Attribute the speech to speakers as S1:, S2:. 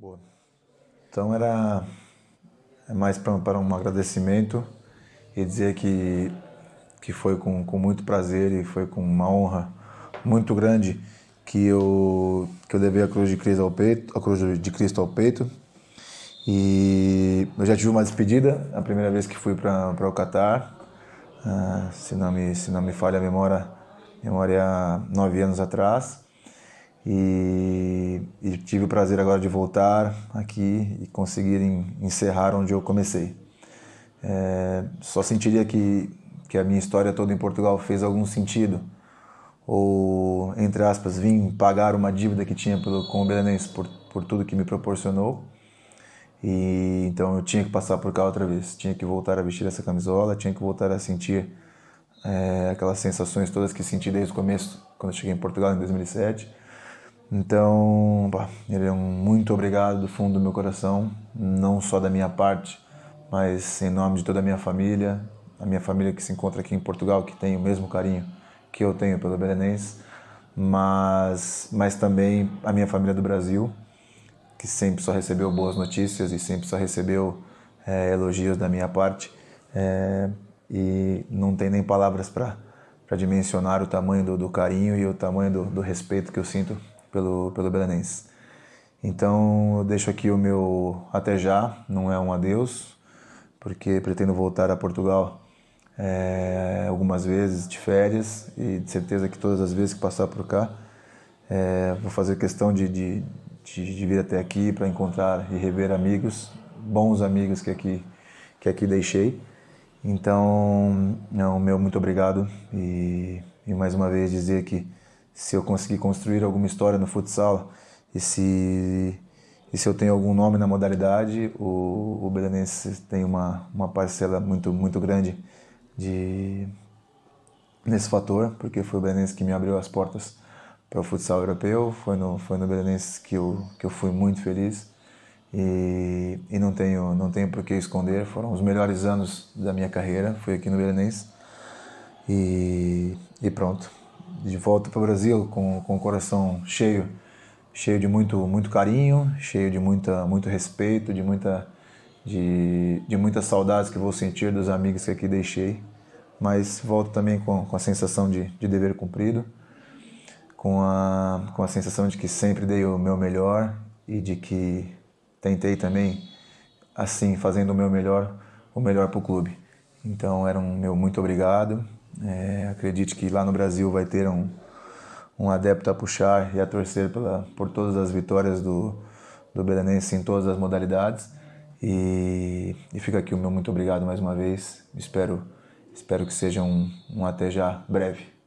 S1: Boa. Então era é mais para um agradecimento e dizer que, que foi com, com muito prazer e foi com uma honra muito grande que eu, que eu levei a cruz de Cristo ao peito, a cruz de Cristo ao peito. E eu já tive uma despedida, a primeira vez que fui para o Catar, uh, se, não me, se não me falha a memória, memória é nove anos atrás. E, e, tive o prazer agora de voltar aqui e conseguir encerrar onde eu comecei. É, só sentiria que, que a minha história toda em Portugal fez algum sentido, ou, entre aspas, vim pagar uma dívida que tinha pelo, com o Belenense por, por tudo que me proporcionou. E, então eu tinha que passar por cá outra vez, tinha que voltar a vestir essa camisola, tinha que voltar a sentir é, aquelas sensações todas que senti desde o começo, quando eu cheguei em Portugal em 2007 então, ele é um muito obrigado do fundo do meu coração, não só da minha parte, mas em nome de toda a minha família, a minha família que se encontra aqui em Portugal, que tem o mesmo carinho que eu tenho pelo Belenense, mas, mas também a minha família do Brasil, que sempre só recebeu boas notícias e sempre só recebeu é, elogios da minha parte. É, e não tem nem palavras para dimensionar o tamanho do, do, carinho e o tamanho do, do respeito que eu sinto pelo, pelo Belenense. Então eu deixo aqui o meu até já, não é um adeus, porque pretendo voltar a Portugal é, algumas vezes de férias e de certeza que todas as vezes que passar por cá é, vou fazer questão de, de, de, de vir até aqui para encontrar e rever amigos, bons amigos que aqui, que aqui deixei. Então, não, meu muito obrigado e, e mais uma vez dizer que se eu conseguir construir alguma história no futsal e se, e se eu tenho algum nome na modalidade, o, o tem uma, uma parcela muito, muito grande de, nesse fator, porque foi o Belenenses que me abriu as portas para o futsal europeu, foi no, foi no Belenenses que eu, que eu fui muito feliz e, e não tenho não tenho por que esconder, foram os melhores anos da minha carreira, foi aqui no Belenenses e, e pronto de volta para o Brasil com, com o coração cheio, cheio de muito, muito carinho, cheio de muita, muito respeito, de, muita, de, de muitas saudades que vou sentir dos amigos que aqui deixei. Mas volto também com, com a sensação de, de dever cumprido, com a, com a sensação de que sempre dei o meu melhor e de que tentei também, assim, fazendo o meu melhor, o melhor para o clube. Então era um meu muito obrigado é, acredite que lá no Brasil vai ter um, um adepto a puxar e a torcer pela, por todas as vitórias do, do Belenense em todas as modalidades. E, e fica aqui o meu muito obrigado mais uma vez. Espero, espero que seja um, um até já breve.